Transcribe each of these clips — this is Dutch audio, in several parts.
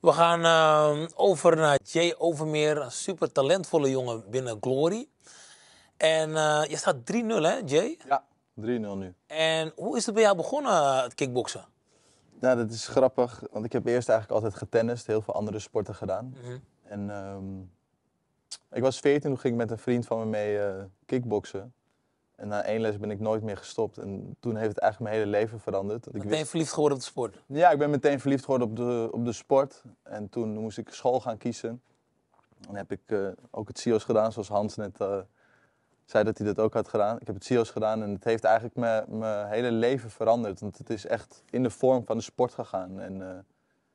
We gaan eh, over naar Jay Overmeer, een super talentvolle jongen binnen Glory. En uh, je staat 3-0 hè, Jay? Ja, 3-0 nu. En hoe is het bij jou begonnen, eh, het kickboksen? Nou, dat is grappig, want ik heb eerst eigenlijk altijd getennist, heel veel andere sporten gedaan. Mhm. En ehm, ik was 14, toen ging ik met een vriend van me mee uh, kickboksen. En na één les ben ik nooit meer gestopt. En toen heeft het eigenlijk mijn hele leven veranderd. Ik meteen verliefd geworden op de sport? Ja, ik ben meteen verliefd geworden op de, op de sport. En toen moest ik school gaan kiezen. En heb ik eh, ook het CIO's gedaan, zoals Hans net eh, zei dat hij dat ook had gedaan. Ik heb het CIO's gedaan en het heeft eigenlijk mijn hele leven veranderd. Want het is echt in de vorm van de sport gegaan. En eh,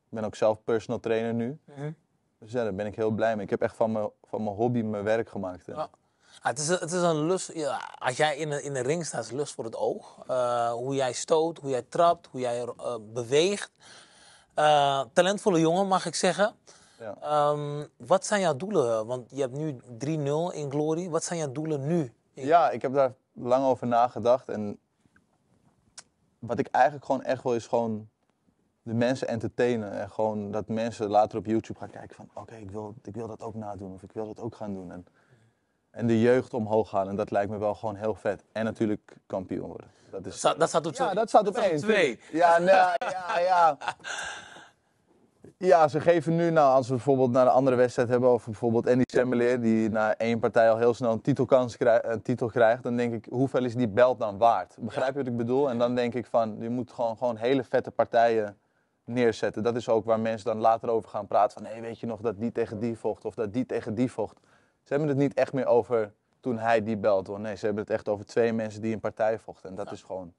ik ben ook zelf personal trainer nu. Mhm. Dus daar ben ik heel blij mee. Ik heb echt van mijn, van mijn hobby mijn werk gemaakt. Ah, het, is een, het lust. Ja, als jij in de, in de ring staat, is lust voor het oog. Eh, hoe jij stoot, hoe jij trapt, hoe jij eh, beweegt. Eh, talentvolle jongen, mag ik zeggen. Ja. Ehm, wat zijn jouw doelen? Want je hebt nu 3-0 in Glory. Wat zijn jouw doelen nu? Ja, ik heb daar lang over nagedacht. En wat ik eigenlijk gewoon echt wil, is gewoon de mensen entertainen. En gewoon dat mensen later op YouTube gaan kijken van... oké, ik, wil, ik wil dat ook nadoen of ik wil dat ook gaan doen. En en de jeugd omhoog halen. En dat lijkt me wel gewoon heel vet. En natuurlijk kampioen worden. Dat, is... dat, staat op twee. Ja, dat staat op één. Twee. Ja, nou, ja, ja. Ja, ze geven nu, nou, als we bijvoorbeeld naar een andere wedstrijd hebben, of bijvoorbeeld Andy Semmelier, die na één partij al heel snel een, titelkans een titel krijgt, dan denk ik, hoeveel is die belt dan waard? Begrijp je wat ik bedoel? En dan denk ik van, je moet gewoon, gewoon hele vette partijen neerzetten. Dat is ook waar mensen dan later over gaan praten. Van, hey, weet je nog dat die tegen die vocht, of dat die tegen die vocht. Ze hebben het niet echt meer over toen hij die belt. Hoor. Nee, ze hebben het echt over twee mensen die een partij vochten. En dat is gewoon,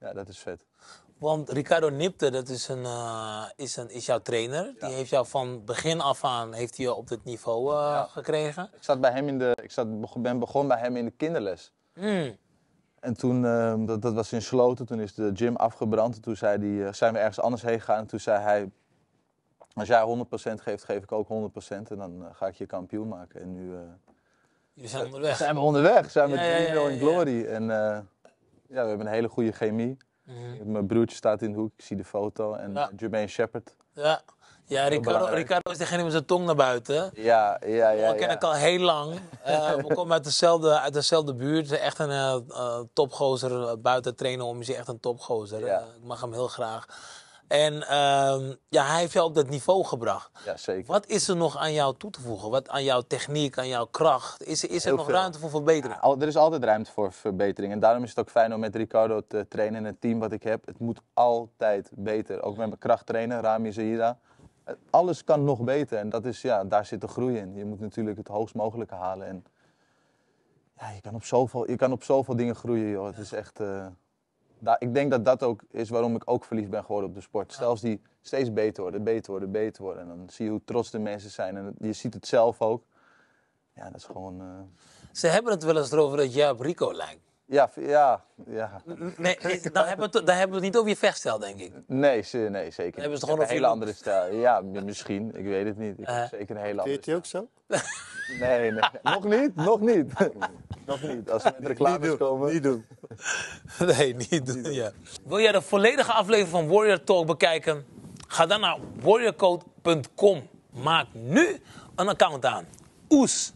ja, dat is vet. Want Ricardo Nipte, dat is, een, eh, is, een, is jouw trainer. Die heeft jou van begin af aan heeft hij op dit niveau eh, gekregen. Ik, zat bij hem in de, ik zat, ben begonnen bij hem in de kinderles. Mm. En toen, ehm, dat, dat was in Sloten, toen is de gym afgebrand. En toen zei die, eh, zijn we ergens anders heen gegaan. En toen zei hij, als jij 100% geeft, geef ik ook 100% en dan eh, ga ik je kampioen maken. En nu. Eh, Jullie zijn onderweg. Zijn we onderweg? Zijn we 3-0 in glory? En eh, ja, we hebben een hele goede chemie. Mhm. Mijn broertje staat in de hoek, ik zie de foto. En Jermaine Shepard. Ja, ja Ricardo, Ricardo is degene met zijn tong naar buiten. Ja, ja, ja. We oh, kennen ik al heel lang. we komen uit dezelfde, uit dezelfde buurt. Echt een topgozer. Buiten trainen om is echt een topgozer. ik mag hem heel graag. En ehm, ja, hij heeft jou op dat niveau gebracht. Ja, zeker. Wat is er nog aan jou toe te voegen? Wat aan jouw techniek, aan jouw kracht? Is, is er nog ruimte voor verbetering? er is altijd ruimte voor verbetering. En daarom is het ook fijn om met Ricardo te trainen en het team wat ik heb. Het moet altijd beter. Ook met mijn kracht trainen, Rami Zahira. Alles kan nog beter. En dat is, ja, daar zit de groei in. Je moet natuurlijk het hoogst mogelijke halen. En ja, je kan op zoveel, je kan op zoveel dingen groeien, joh. Het is echt... Eh, nou, ik denk dat dat ook is waarom ik ook verliefd ben geworden op de sport. stel als die steeds beter worden, beter worden, beter worden. En dan zie je hoe trots de mensen zijn. En je ziet het zelf ook. Ja, dat is gewoon... Eh, ze hebben het wel eens erover dat jij op Rico lijkt. Ja, ja, ja. Nee, eh, dan hebben, we het, dan hebben we het niet over je vechtstijl, denk ik. Nee, ze, nee zeker Hebben ze gewoon een hele andere stijl. Ja, misschien. Ik weet het niet. Ik eh. zeker een hele andere Deed je ook zo? nee, nee, nog niet, nog niet. Nog niet. Als er reclames komen. Niet doen. Nee, niet, doen, doen. Ja. Wil jij de volledige aflevering van Warrior Talk bekijken? Ga dan naar warriorcode.com. Maak nu een account aan. Oes.